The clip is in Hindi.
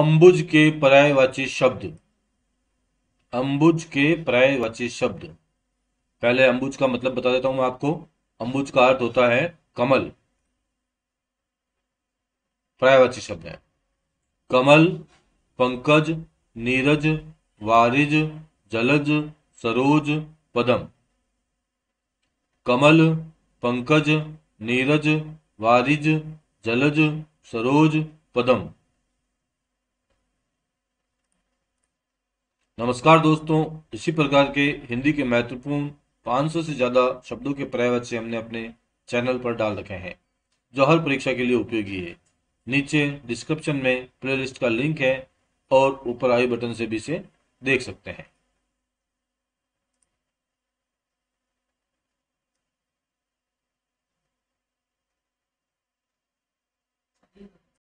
अंबुज के पर्यायवाची शब्द अंबुज के पर्यायवाची शब्द पहले अंबुज का मतलब बता देता हूं मैं आपको अंबुज का अर्थ होता है कमल पर्यायवाची शब्द है कमल पंकज नीरज वारिज जलज सरोज पदम कमल पंकज नीरज वारिज जलज सरोज पदम नमस्कार दोस्तों इसी प्रकार के हिंदी के महत्वपूर्ण 500 से ज्यादा शब्दों के पर्यावचय हमने अपने चैनल पर डाल रखे हैं जो हर परीक्षा के लिए उपयोगी है नीचे डिस्क्रिप्शन में प्लेलिस्ट का लिंक है और ऊपर आई बटन से भी इसे देख सकते हैं